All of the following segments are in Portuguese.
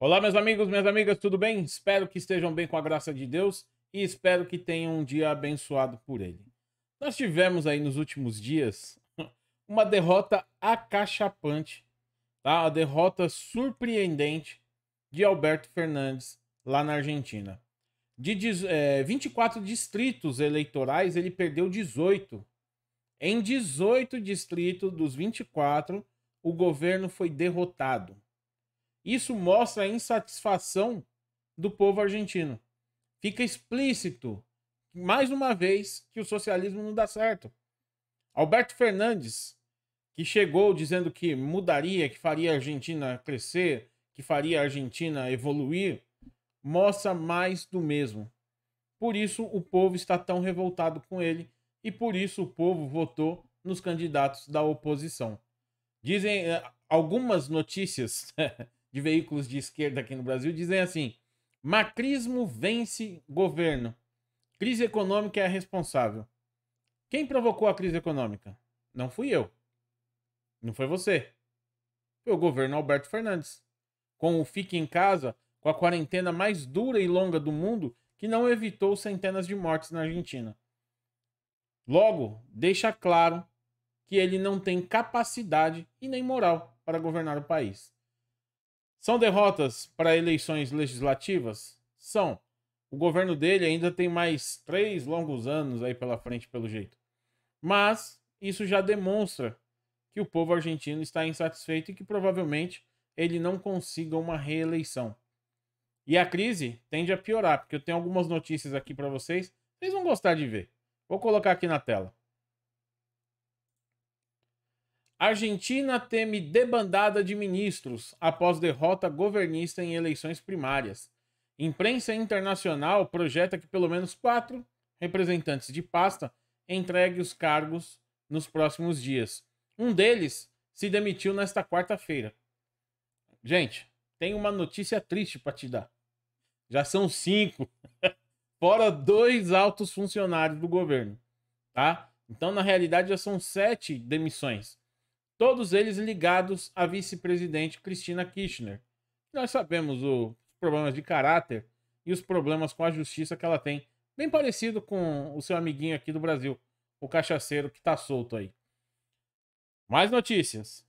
Olá, meus amigos, minhas amigas, tudo bem? Espero que estejam bem com a graça de Deus e espero que tenham um dia abençoado por Ele. Nós tivemos aí nos últimos dias uma derrota acachapante, tá? A derrota surpreendente de Alberto Fernandes lá na Argentina de é, 24 distritos eleitorais, ele perdeu 18. Em 18 distritos dos 24, o governo foi derrotado. Isso mostra a insatisfação do povo argentino. Fica explícito, mais uma vez, que o socialismo não dá certo. Alberto Fernandes, que chegou dizendo que mudaria, que faria a Argentina crescer, que faria a Argentina evoluir, mostra mais do mesmo. Por isso o povo está tão revoltado com ele e por isso o povo votou nos candidatos da oposição. Dizem eh, algumas notícias de veículos de esquerda aqui no Brasil dizem assim: macrismo vence governo. Crise econômica é a responsável. Quem provocou a crise econômica? Não fui eu. Não foi você. Foi o governo Alberto Fernandes. Com o fique em casa, com a quarentena mais dura e longa do mundo, que não evitou centenas de mortes na Argentina. Logo, deixa claro que ele não tem capacidade e nem moral para governar o país. São derrotas para eleições legislativas? São. O governo dele ainda tem mais três longos anos aí pela frente, pelo jeito. Mas isso já demonstra que o povo argentino está insatisfeito e que provavelmente ele não consiga uma reeleição. E a crise tende a piorar, porque eu tenho algumas notícias aqui para vocês. Vocês vão gostar de ver. Vou colocar aqui na tela. Argentina teme debandada de ministros após derrota governista em eleições primárias. Imprensa internacional projeta que pelo menos quatro representantes de pasta entreguem os cargos nos próximos dias. Um deles se demitiu nesta quarta-feira. Gente, tem uma notícia triste para te dar. Já são cinco. Fora dois altos funcionários do governo. Tá? Então, na realidade, já são sete demissões. Todos eles ligados à vice-presidente Cristina Kirchner. Nós sabemos os problemas de caráter e os problemas com a justiça que ela tem. Bem parecido com o seu amiguinho aqui do Brasil, o cachaceiro que tá solto aí. Mais notícias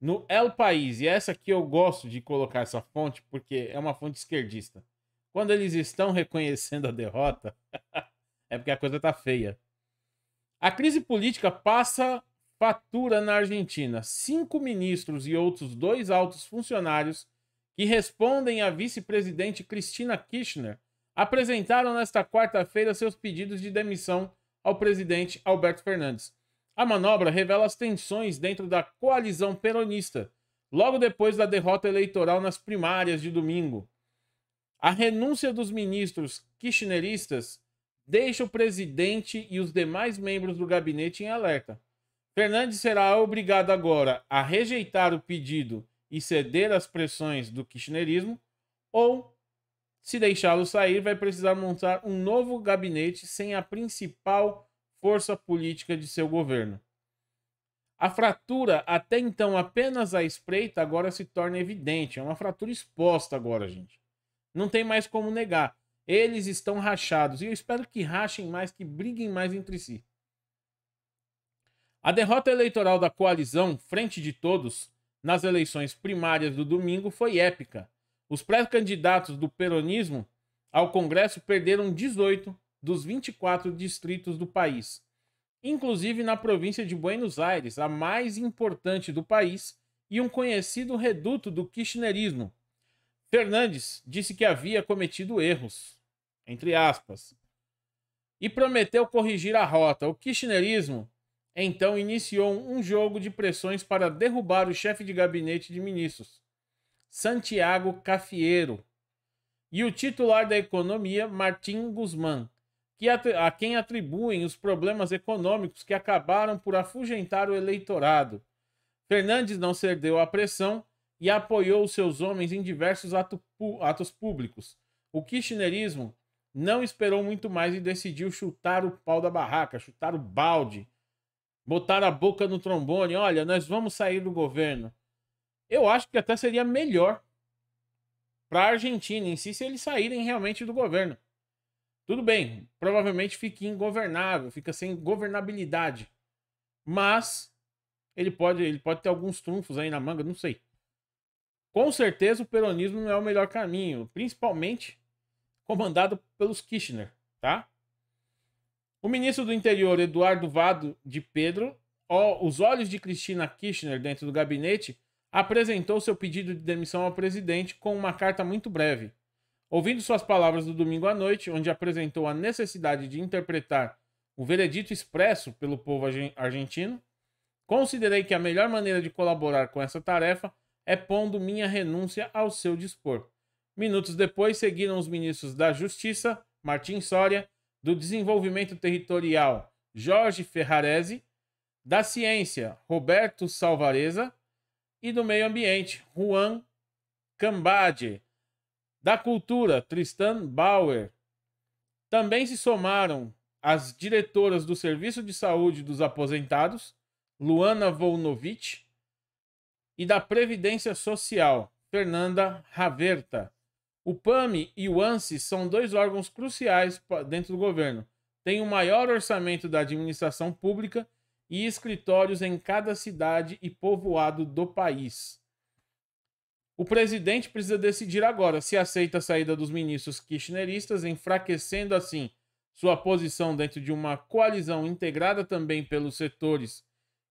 no El País, e é essa aqui eu gosto de colocar essa fonte porque é uma fonte esquerdista. Quando eles estão reconhecendo a derrota, é porque a coisa tá feia. A crise política passa fatura na Argentina. Cinco ministros e outros dois altos funcionários que respondem à vice-presidente Cristina Kirchner apresentaram nesta quarta-feira seus pedidos de demissão ao presidente Alberto Fernandes. A manobra revela as tensões dentro da coalizão peronista, logo depois da derrota eleitoral nas primárias de domingo. A renúncia dos ministros kirchneristas deixa o presidente e os demais membros do gabinete em alerta. Fernandes será obrigado agora a rejeitar o pedido e ceder às pressões do kirchnerismo, ou, se deixá-lo sair, vai precisar montar um novo gabinete sem a principal força política de seu governo. A fratura, até então apenas à espreita, agora se torna evidente. É uma fratura exposta agora, gente. Não tem mais como negar. Eles estão rachados e eu espero que rachem mais, que briguem mais entre si. A derrota eleitoral da coalizão Frente de Todos nas eleições primárias do domingo foi épica. Os pré-candidatos do peronismo ao Congresso perderam 18 dos 24 distritos do país, inclusive na província de Buenos Aires, a mais importante do país e um conhecido reduto do kirchnerismo. Fernandes disse que havia cometido erros, entre aspas, e prometeu corrigir a rota. O kirchnerismo então iniciou um jogo de pressões para derrubar o chefe de gabinete de ministros, Santiago Cafiero, e o titular da economia, Martim Guzmán, que a quem atribuem os problemas econômicos que acabaram por afugentar o eleitorado. Fernandes não cedeu à pressão e apoiou seus homens em diversos ato atos públicos. O kirchnerismo não esperou muito mais e decidiu chutar o pau da barraca, chutar o balde, botar a boca no trombone. Olha, nós vamos sair do governo. Eu acho que até seria melhor para a Argentina em si se eles saírem realmente do governo tudo bem, provavelmente fica ingovernável, fica sem governabilidade. Mas ele pode, ele pode ter alguns trunfos aí na manga, não sei. Com certeza o peronismo não é o melhor caminho, principalmente comandado pelos Kirchner, tá? O ministro do Interior, Eduardo Vado de Pedro, ó, os olhos de Cristina Kirchner dentro do gabinete, apresentou seu pedido de demissão ao presidente com uma carta muito breve. Ouvindo suas palavras do domingo à noite, onde apresentou a necessidade de interpretar o veredito expresso pelo povo argentino, considerei que a melhor maneira de colaborar com essa tarefa é pondo minha renúncia ao seu dispor. Minutos depois, seguiram os ministros da Justiça, Martim Soria, do Desenvolvimento Territorial, Jorge Ferrarese, da Ciência, Roberto Salvareza, e do Meio Ambiente, Juan Cambade. Da cultura, Tristan Bauer. Também se somaram as diretoras do Serviço de Saúde dos Aposentados, Luana Volnovich, e da Previdência Social, Fernanda Raverta. O PAMI e o ANSI são dois órgãos cruciais dentro do governo. Tem o maior orçamento da administração pública e escritórios em cada cidade e povoado do país. O presidente precisa decidir agora se aceita a saída dos ministros kirchneristas, enfraquecendo assim sua posição dentro de uma coalizão integrada também pelos setores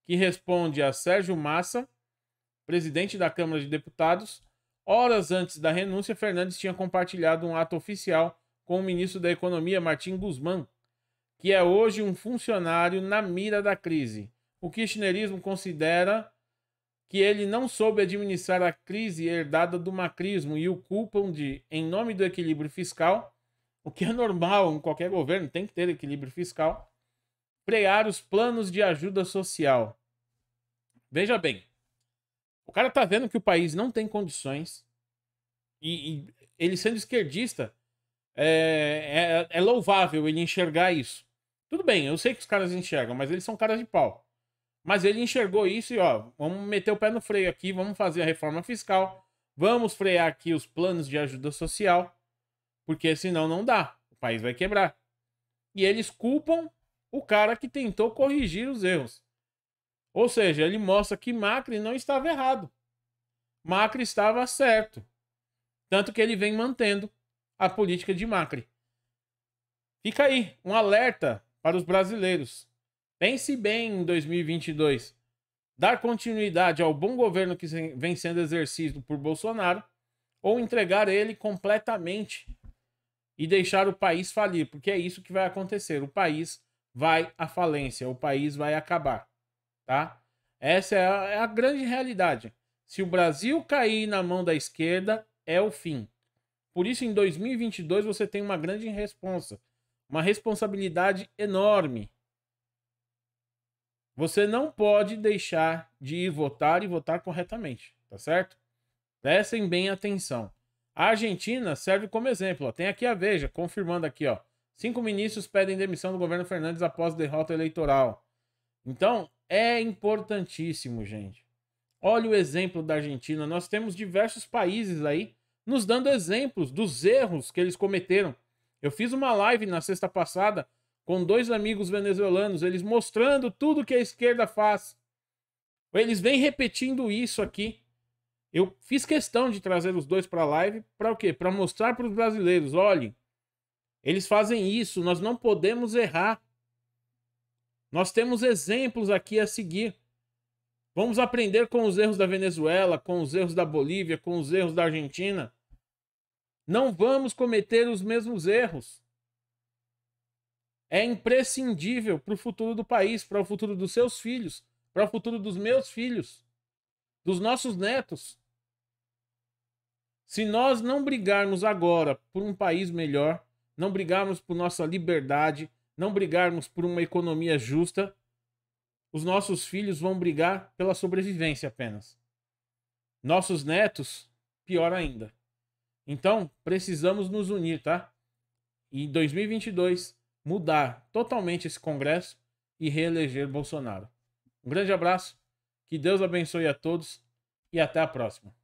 que responde a Sérgio Massa, presidente da Câmara de Deputados. Horas antes da renúncia, Fernandes tinha compartilhado um ato oficial com o ministro da Economia, Martim Guzmán, que é hoje um funcionário na mira da crise. O kirchnerismo considera que ele não soube administrar a crise herdada do macrismo e o culpam de, em nome do equilíbrio fiscal, o que é normal em qualquer governo, tem que ter equilíbrio fiscal, frear os planos de ajuda social. Veja bem, o cara tá vendo que o país não tem condições e, e ele sendo esquerdista, é, é, é louvável ele enxergar isso. Tudo bem, eu sei que os caras enxergam, mas eles são caras de pau. Mas ele enxergou isso e, ó, vamos meter o pé no freio aqui, vamos fazer a reforma fiscal, vamos frear aqui os planos de ajuda social, porque senão não dá, o país vai quebrar. E eles culpam o cara que tentou corrigir os erros. Ou seja, ele mostra que Macri não estava errado. Macri estava certo. Tanto que ele vem mantendo a política de Macri. Fica aí um alerta para os brasileiros. Pense bem em 2022. Dar continuidade ao bom governo que vem sendo exercido por Bolsonaro ou entregar ele completamente e deixar o país falir, porque é isso que vai acontecer. O país vai à falência, o país vai acabar, tá? Essa é a, é a grande realidade. Se o Brasil cair na mão da esquerda, é o fim. Por isso, em 2022, você tem uma grande responsa, uma responsabilidade enorme você não pode deixar de ir votar e votar corretamente, tá certo? Prestem bem atenção. A Argentina serve como exemplo. Ó. Tem aqui a Veja, confirmando aqui, ó. Cinco ministros pedem demissão do governo Fernandes após derrota eleitoral. Então, é importantíssimo, gente. Olha o exemplo da Argentina. Nós temos diversos países aí nos dando exemplos dos erros que eles cometeram. Eu fiz uma live na sexta passada com dois amigos venezuelanos, eles mostrando tudo que a esquerda faz. Eles vêm repetindo isso aqui. Eu fiz questão de trazer os dois para a live para o quê? Para mostrar para os brasileiros, olhem, eles fazem isso, nós não podemos errar. Nós temos exemplos aqui a seguir. Vamos aprender com os erros da Venezuela, com os erros da Bolívia, com os erros da Argentina. Não vamos cometer os mesmos erros é imprescindível para o futuro do país, para o futuro dos seus filhos, para o futuro dos meus filhos, dos nossos netos. Se nós não brigarmos agora por um país melhor, não brigarmos por nossa liberdade, não brigarmos por uma economia justa, os nossos filhos vão brigar pela sobrevivência apenas. Nossos netos, pior ainda. Então, precisamos nos unir, tá? E em 2022, mudar totalmente esse Congresso e reeleger Bolsonaro. Um grande abraço, que Deus abençoe a todos e até a próxima.